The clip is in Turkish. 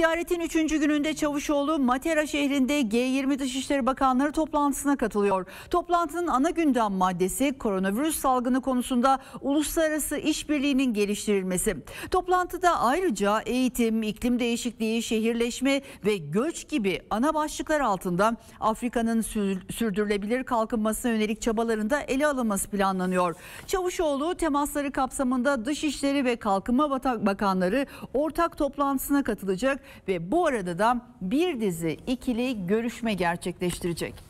Ziyaretin 3. gününde Çavuşoğlu Matera şehrinde G20 Dışişleri Bakanları toplantısına katılıyor. Toplantının ana gündem maddesi koronavirüs salgını konusunda uluslararası işbirliğinin geliştirilmesi. Toplantıda ayrıca eğitim, iklim değişikliği, şehirleşme ve göç gibi ana başlıklar altında Afrika'nın sürdürülebilir kalkınmasına yönelik çabalarında ele alınması planlanıyor. Çavuşoğlu temasları kapsamında Dışişleri ve Kalkınma Bakanları ortak toplantısına katılacak ve bu arada da bir dizi ikili görüşme gerçekleştirecek.